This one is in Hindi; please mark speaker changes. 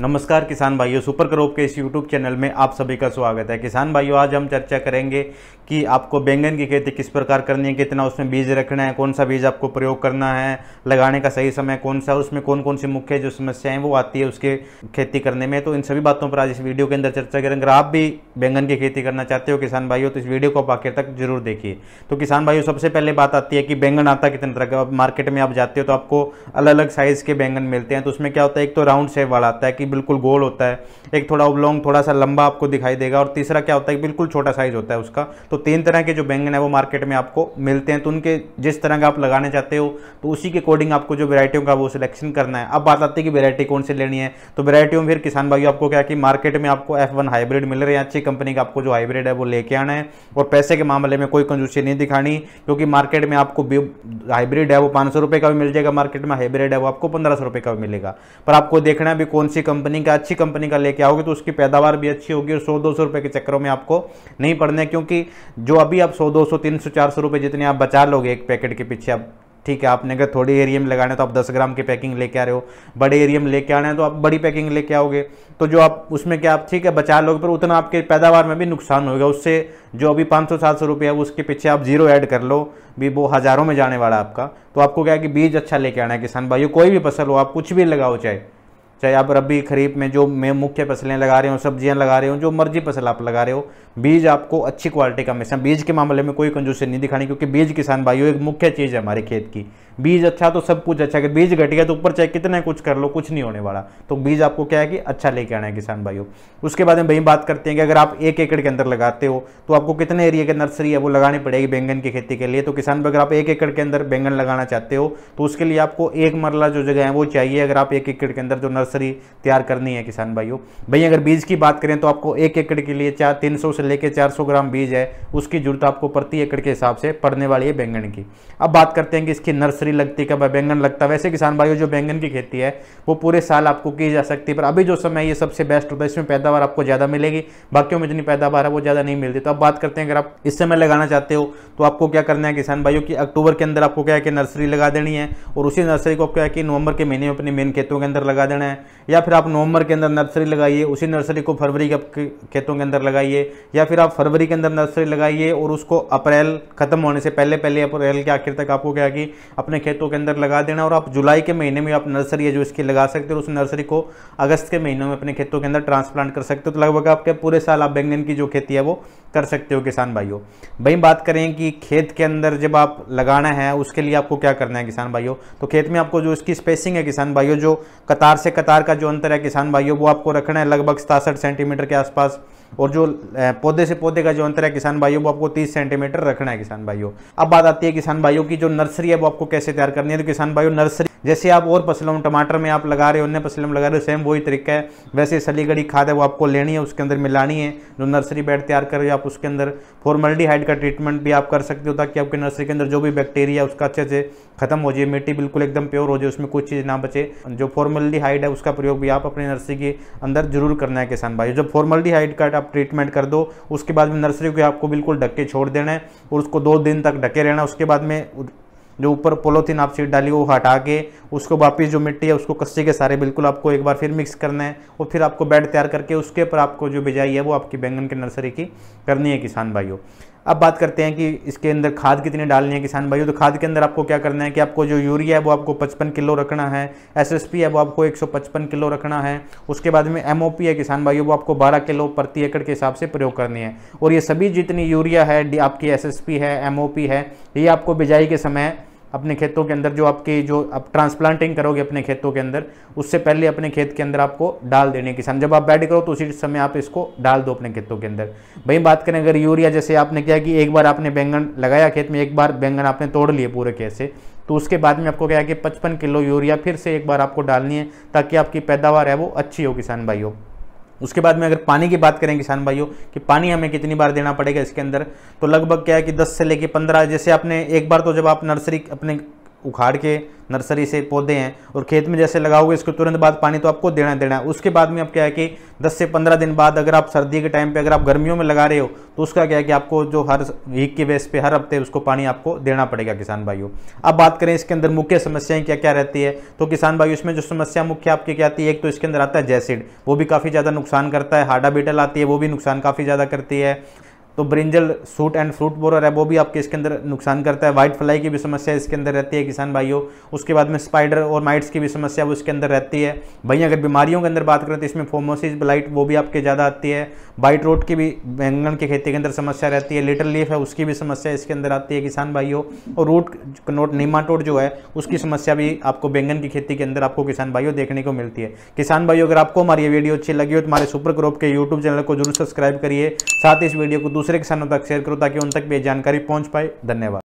Speaker 1: नमस्कार किसान भाइयों सुपर क्रोप के इस यूट्यूब चैनल में आप सभी का स्वागत है किसान भाइयों आज हम चर्चा करेंगे कि आपको बैंगन की खेती किस प्रकार करनी है कितना उसमें बीज रखना है कौन सा बीज आपको प्रयोग करना है लगाने का सही समय कौन सा उसमें कौन कौन सी मुख्य जो समस्याएं वो आती है उसके खेती करने में तो इन सभी बातों पर आज इस वीडियो के अंदर चर्चा करेंगे अगर आप भी बैंगन की खेती करना चाहते हो किसान भाइयों तो इस वीडियो को आप आखिर तक जरूर देखिए तो किसान भाइयों सबसे पहले बात आती है कि बैंगन आता कितने तरह का मार्केट में आप जाते हो तो आपको अलग अलग साइज़ के बैंगन मिलते हैं तो उसमें क्या होता है एक तो राउंड शेप वाला आता है कि कि बिल्कुल गोल होता है एक थोड़ा उबलोंग थोड़ा सा लंबा आपको दिखाई देगा और तीसरा क्या होता है बिल्कुल छोटा साइज होता है उसका तो तीन तरह के जो बैंगन है वो मार्केट में आपको मिलते हैं तो उनके जिस तरह का आप लगाने चाहते हो तो उसी के अकॉर्डिंग आपको जो वेरायटियों का वो सिलेक्शन करना है अब बात आती है कि वेरायटी कौन सी लेनी है तो वेरायटियों में फिर किसान भाई आपको क्या कि मार्केट में आपको एफ हाइब्रिड मिल रहे हैं अच्छी कंपनी का आपको जो हाइब्रिड है वो लेके आना है और पैसे के मामले में कोई कंजूसी नहीं दिखानी क्योंकि मार्केट में आपको हाइब्रिड है वो पाँच सौ रुपये का भी मिल जाएगा मार्केट में हाइब्रिड है वो आपको पंद्रह सौ रुपये का भी मिलेगा पर आपको देखना है भी कौन सी कंपनी का अच्छी कंपनी का लेके आओगे तो उसकी पैदावार भी अच्छी होगी और सौ दो सौ के चक्करों में आपको नहीं पड़ने क्योंकि जो अभी आप सौ दो सौ तीन सौ चार सौ रुपये जितने आप बचा लोगे एक पैकेट के पीछे आप ठीक है आपने अगर थोड़े एरिया में लगाने तो आप 10 ग्राम की पैकिंग लेके आ रहे हो बड़े एरिया में लेके आने हैं तो आप बड़ी पैकिंग लेके आओगे तो जो आप उसमें क्या आप ठीक है बचा लोगे पर उतना आपके पैदावार में भी नुकसान होगा उससे जो अभी 500 सौ सात सौ रुपये है उसके पीछे आप जीरो ऐड कर लो भी वो हज़ारों में जाने वाला आपका तो आपको क्या है कि बीज अच्छा लेके आना है किसान भाइयों कोई भी फसल हो आप कुछ भी लगाओ चाहे चाहे आप रबी खरीफ में जो मैं मुख्य फसलें लगा रहे हो सब्जियां लगा रहे हो जो मर्जी फसल आप लगा रहे हो बीज आपको अच्छी क्वालिटी का हमेशा बीज के मामले में कोई कंजूसी नहीं दिखानी क्योंकि बीज किसान भाइयों एक मुख्य चीज़ है हमारे खेत की बीज अच्छा तो सब कुछ अच्छा अगर बीज घट गया तो ऊपर चाहे कितना कुछ कर लो कुछ नहीं होने वाला तो बीज आपको क्या है कि अच्छा लेके आना है किसान भाइयों उसके बाद में वही बात करते हैं कि अगर आप एक एकड़ के अंदर लगाते हो तो आपको कितने एरिया के नर्सरी है वो लगानी पड़ेगी बैंगन की खेती के लिए तो किसान भाई अगर आप एक एकड़ के अंदर बैंगन लगाना चाहते हो तो उसके लिए आपको एक मरला जो जगह है वो चाहिए अगर आप एक एकड़ के अंदर जो नर्सरी नर्सरी तैयार करनी है किसान भाइयों भाई अगर बीज की बात करें तो आपको एक एकड़ के लिए चार तीन से लेकर चार ग्राम बीज है उसकी जरूरत आपको प्रति एकड़ के हिसाब से पड़ने वाली है बैंगन की अब बात करते हैं कि इसकी नर्सरी लगती कब है बैंगन लगता है वैसे किसान भाइयों जो बैंगन की खेती है वो पूरे साल आपको की जा सकती है पर अभी जो समय ये सबसे बेस्ट होता है इसमें पैदावार आपको ज़्यादा मिलेगी बाकियों में जितनी पैदावार है वो ज़्यादा नहीं मिलती तो अब बात करते हैं अगर आप इस समय लगाना चाहते हो तो आपको क्या करना है किसान भाइयों की अक्टूबर के अंदर आपको क्या है कि नर्सरी लगा देनी है और उसी नर्सरी को आप क्या है कि नवंबर के महीने में अपने मेन खेतों के अंदर लगा देना है हैं या फिर आप नवंबर के अंदर नर्सरी लगाइए उसी नर्सरी को फरवरी के खेतों के अंदर लगाइए या फिर आप फरवरी के अंदर नर्सरी लगाइए और उसको अप्रैल खत्म होने से पहले पहले अप्रैल के आखिर तक आपको क्या कि अपने खेतों के अंदर लगा देना और आप जुलाई के महीने में आप नर्सरी है जो इसकी लगा सकते हो उस नर्सरी को अगस्त के महीनों में अपने खेतों के अंदर ट्रांसप्लांट कर सकते हो तो लगभग आपके पूरे साल आप बैंगन की जो खेती है वो कर सकते हो किसान भाइयों वहीं बात करें कि खेत के अंदर जब आप लगाना है उसके लिए आपको क्या करना है किसान भाइयों तो खेत में आपको जो इसकी स्पेसिंग है किसान भाइयों जो कतार से कतार का जो अंतर है किसान भाइयों वो आपको रखना है लगभग सतासठ सेंटीमीटर के आसपास और जो पौधे से पौधे का जो अंतर है किसान भाइयों वो आपको 30 सेंटीमीटर रखना है किसान भाइयों अब बात आती है किसान भाइयों की जो नर्सरी है वो आपको कैसे तैयार करनी है तो किसान भाइयों नर्सरी जैसे आप और फसलों टमाटर में आप लगा रहे हो अन्य फसलों में लगा रहे हो सेम वही तरीका है वैसे सलीगढ़ी खाद है वो आपको लेनी है उसके अंदर मिलानी है जो नर्सरी बेड तैयार कर रहे हो आप उसके अंदर फॉर्मल्डिहाइड का ट्रीटमेंट भी आप कर सकते हो ताकि आपके नर्सरी के अंदर जो भी बैक्टीरिया उसका अच्छे से खत्म हो जाए मिट्टी बिल्कुल एकदम प्योर हो जाए उसमें कुछ चीज़ ना बचे जो फॉर्मल्डिहाइड है उसका प्रयोग भी आप अपनी नर्सरी के अंदर जरूर करना है किसान भाई जब फॉर्मल्डिहाइड का आप ट्रीटमेंट कर दो उसके बाद में नर्सरी को आपको बिल्कुल ढक के छोड़ देना है और उसको दो दिन तक ढके रहना उसके बाद में जो ऊपर पोलोथीन आप सीट डाली वो हटा के उसको वापस जो मिट्टी है उसको कस्सी के सारे बिल्कुल आपको एक बार फिर मिक्स करना है और फिर आपको बेड तैयार करके उसके ऊपर आपको जो बिजाई है वो आपकी बैंगन की नर्सरी की करनी है किसान भाइयों अब बात करते हैं कि इसके अंदर खाद कितनी डालनी है किसान भाइयों तो खाद के अंदर आपको क्या करना है कि आपको जो यूरिया है वो आपको 55 किलो रखना है एसएसपी है वो आपको 155 किलो रखना है उसके बाद में एमओपी है किसान भाइयों वो आपको 12 किलो प्रति एकड़ के हिसाब से प्रयोग करनी है और ये सभी जितनी यूरिया है आपकी एस है एम है ये आपको बिजाई के समय अपने खेतों के अंदर जो आपकी जो आप ट्रांसप्लांटिंग करोगे अपने खेतों के अंदर उससे पहले अपने खेत के अंदर आपको डाल देने किसान जब आप बैड करो तो उसी समय आप इसको डाल दो अपने खेतों के अंदर वही बात करें अगर यूरिया जैसे आपने क्या कि एक बार आपने बैंगन लगाया खेत में एक बार बैंगन आपने तोड़ लिए पूरे खेत से तो उसके बाद में आपको क्या कि पचपन किलो यूरिया फिर से एक बार आपको डालनी है ताकि आपकी पैदावार है वो अच्छी हो किसान भाइयों उसके बाद में अगर पानी की बात करें किसान भाइयों कि पानी हमें कितनी बार देना पड़ेगा इसके अंदर तो लगभग क्या है कि 10 से लेके 15 जैसे आपने एक बार तो जब आप नर्सरी अपने उखाड़ के नर्सरी से पौधे हैं और खेत में जैसे लगाओगे इसको तुरंत बाद पानी तो आपको देना देना है उसके बाद में आप क्या है कि 10 से 15 दिन बाद अगर आप सर्दी के टाइम पे अगर आप गर्मियों में लगा रहे हो तो उसका क्या है कि आपको जो हर वीक के बेस पे हर हफ्ते उसको पानी आपको देना पड़ेगा किसान भाइयों अब बात करें इसके अंदर मुख्य समस्याएं क्या क्या रहती है तो किसान भाई इसमें जो समस्या मुख्य आपकी क्या आती है एक तो इसके अंदर आता है जैसिड वो भी काफ़ी ज़्यादा नुकसान करता है हाडा बीटल आती है वो भी नुकसान काफ़ी ज़्यादा करती है तो brinjal shoot and fruit borer है वो भी आपके इसके अंदर नुकसान करता है वाइट फ्लाई की भी समस्या इसके अंदर रहती है किसान भाइयों उसके बाद में स्पाइडर और माइट्स की भी समस्या वो इसके अंदर रहती है भाई अगर बीमारियों के अंदर बात करें तो इसमें फोमोसिस ब्लाइट वो भी आपके ज़्यादा आती है वाइट रोड की भी बैंगन की खेती के अंदर समस्या रहती है लिटल लीफ है उसकी भी समस्या इसके अंदर आती है किसान भाइयों और रूट नोट टोट जो है उसकी समस्या भी आपको बैंगन की खेती के अंदर आपको किसान भाइयों देखने को मिलती है किसान भाइयों अगर आपको हमारी वीडियो अच्छी लगी हो तो हमारे सुपर ग्रोप के यूट्यूब चैनल को जरूर सब्सक्राइब करिए साथ इस वीडियो को दूसरे किसानों तक शेयर करो ताकि उन तक भी जानकारी पहुँच पाए धन्यवाद